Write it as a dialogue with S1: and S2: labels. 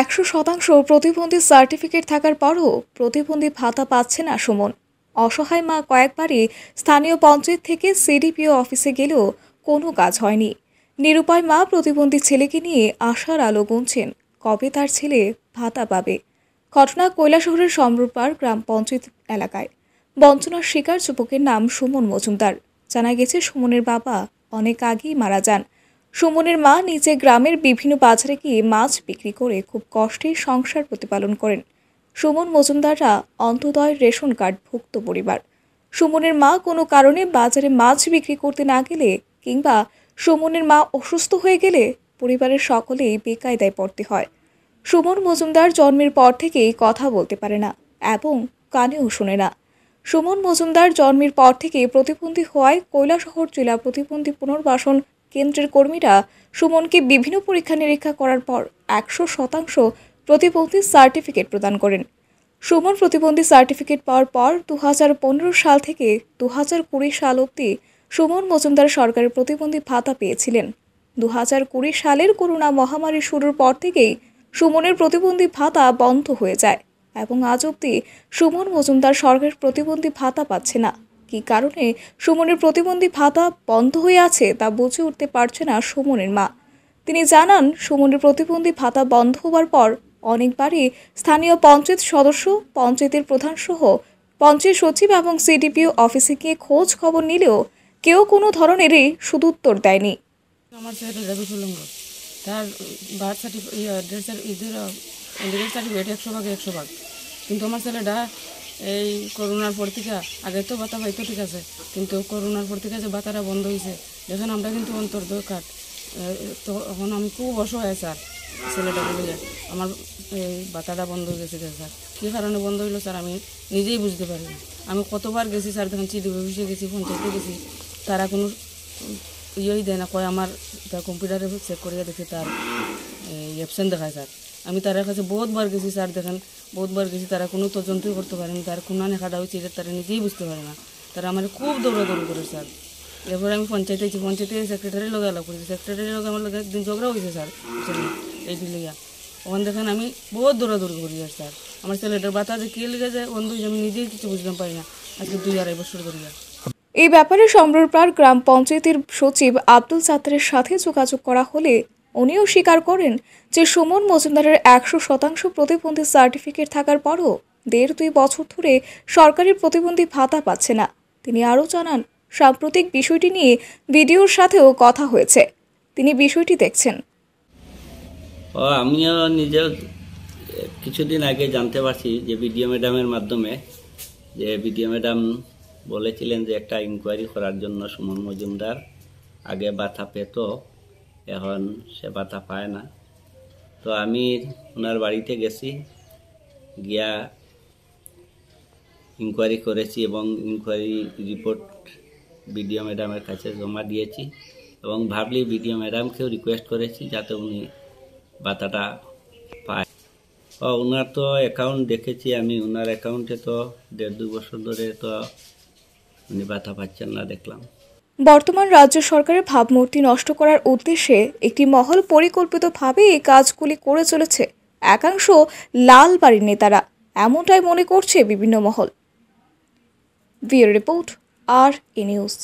S1: একশো শতাংশ প্রতিবন্ধী সার্টিফিকেট থাকার পরও প্রতিবন্ধী ভাতা পাচ্ছে না সুমন অসহায় মা কয়েকবারই স্থানীয় পঞ্চায়েত থেকে সিডিপিও অফিসে গেলেও কোনো কাজ হয়নি নিরুপায় মা প্রতিবন্ধী ছেলেকে নিয়ে আশার আলো গুনছেন কবে তার ছেলে ভাতা পাবে ঘটনা কৈলাসহরের সমরূপার গ্রাম পঞ্চায়েত এলাকায় বঞ্চনার শিকার যুবকের নাম সুমন মজুমদার জানা গেছে সুমনের বাবা অনেক আগেই মারা যান সুমনের মা নিজে গ্রামের বিভিন্ন বাজারে গিয়ে মাছ বিক্রি করে খুব কষ্টে সংসার প্রতিপালন করেন সুমন মজুমদাররা অন্তদয় রেশন কার্ড ভুক্ত পরিবার সুমনের মা কোনো কারণে বাজারে মাছ বিক্রি করতে না গেলে কিংবা সুমনের মা অসুস্থ হয়ে গেলে পরিবারের সকলেই বেকায়দায় পড়তে হয় সুমন মজুমদার জন্মের পর থেকেই কথা বলতে পারে না এবং কানেও শোনে না সুমন মজুমদার জন্মের পর থেকে প্রতিবন্ধী হওয়ায় কৈলাসহর জেলা প্রতিবন্ধী পুনর্বাসন কেন্দ্রের কর্মীরা সুমনকে বিভিন্ন পরীক্ষা নিরীক্ষা করার পর একশো শতাংশ প্রতিবন্ধী সার্টিফিকেট প্রদান করেন সুমন প্রতিবন্ধী সার্টিফিকেট পাওয়ার পর দু সাল থেকে দু হাজার সাল অবধি সুমন মজুমদার সরকারের প্রতিবন্ধী ভাতা পেয়েছিলেন দু হাজার সালের করোনা মহামারী শুরুর পর থেকেই সুমনের প্রতিবন্ধী ভাতা বন্ধ হয়ে যায় এবং আজ অবধি সুমন মজুমদার সরকারের প্রতিবন্ধী ভাতা পাচ্ছে না কি কারণে সুমনের প্রতিবন্ধী ভাতা বন্ধ হয়ে আছে তা বুঝে উঠতে পারছে না সুমনের মা তিনি জানান সুমনের প্রতিবন্ধী ভাতা বন্ধ হওয়ার পর অনেকবারই স্থানীয় পঞ্চায়েত সদস্য পঞ্চায়েতের প্রধান সহ পঞ্চায়েত সচিব এবং সিডিপিও অফিসে গিয়ে খোঁজ খবর নিলেও কেউ কোনো ধরনেরই শুধুত্তর দেয়নি
S2: ইয়ে, ইয়ে, সার্টিফিকেট একশো ভাগ একশো ভাগ কিন্তু আমার ছেলেটা এই করোনার পর থেকে আগে তো বাতা পাইতো ঠিক আছে কিন্তু করোনার পর থেকে যে বাতারা বন্ধ হয়েছে দেখেন আমরা কিন্তু অন্তর দরকার তখন আমি খুব অসহায় স্যার ছেলেটা বলে আমার এই বাতাটা বন্ধ হয়ে গেছে স্যার কী কারণে বন্ধ হইলো স্যার আমি নিজেই বুঝতে পারি না আমি কতবার গেছি স্যার দেখেন চিঠি অফিসে গেছি পঞ্চায়েতে গেছি তারা কোনো ইয়েই দেয় না কয় আমার কম্পিউটারে চেক করিয়া দেখি তার অ্যাবসেন্ট দেখায় স্যার আমি তার কাছে বহুতবার গেছি স্যার দেখেন বহুতবার গেছি তারা কোনো তদন্তই করতে পারেনি তার কোনা নেখাটা হয়েছে এটা তারা নিজেই বুঝতে পারে না তারা আমার খুব দৌড়াদৌড়ি করে স্যার এরপরে আমি পঞ্চায়েতে আছি পঞ্চায়েতে সেক্রেটারি লগে আলাপ করেছি সেক্রেটারি লগে আমার লগে একদিন ঝগড়া হয়েছে স্যার এইটি লিগা ওখান দেখেন আমি বহুত দৌড়াদৌড়ি করি আর স্যার আমার ছেলেটার বাতা যে কে লেগে যায় অন্ধ আমি নিজেই কিছু বুঝতে পারি না আজকে দুই আড়াই বছর ধরে
S1: এই ব্যাপারে সম্রপ্রার গ্রাম পঞ্চায়েতের সচিব আব্দুল সাত্তারের সাথে যোগাযোগ করা হলে উনিও স্বীকার করেন যে সুমন মজুমদারের একশো শতাংশ প্রতিবন্ধী সার্টিফিকেট থাকার পরও দেড় দুই বছর ধরে সরকারি প্রতিবন্ধী ভাতা পাচ্ছে না তিনি আরও জানান সাম্প্রতিক বিষয়টি নিয়ে বিডিওর সাথেও কথা হয়েছে তিনি বিষয়টি দেখছেন
S3: আমিও নিজে কিছুদিন আগে জানতে পারছি যে বিডিও ম্যাডামের মাধ্যমে যে বিডিও ম্যাডাম বলেছিলেন যে একটা ইনকোয়ারি করার জন্য সুমন মজুমদার আগে বাথা পেত এখন সে পাতা পায় না তো আমি ওনার বাড়িতে গেছি গিয়া ইনকোয়ারি করেছি এবং ইনকোয়ারি রিপোর্ট বিডিও ম্যাডামের কাছে জমা দিয়েছি এবং ভাবলি বিডিও ম্যাডামকেও রিকোয়েস্ট করেছি যাতে উনি ভাতাটা পায় ও ওনার তো অ্যাকাউন্ট দেখেছি আমি ওনার অ্যাকাউন্টে তো দেড় দু বছর ধরে তো উনি ভাতা পাচ্ছেন না দেখলাম
S1: বর্তমান রাজ্য সরকারের ভাবমূর্তি নষ্ট করার উদ্দেশ্যে একটি মহল পরিকল্পিতভাবে এই কাজগুলি করে চলেছে একাংশ লাল বাড়ির নেতারা এমনটাই মনে করছে বিভিন্ন মহল ভিও রিপোর্ট আর এ নিউজ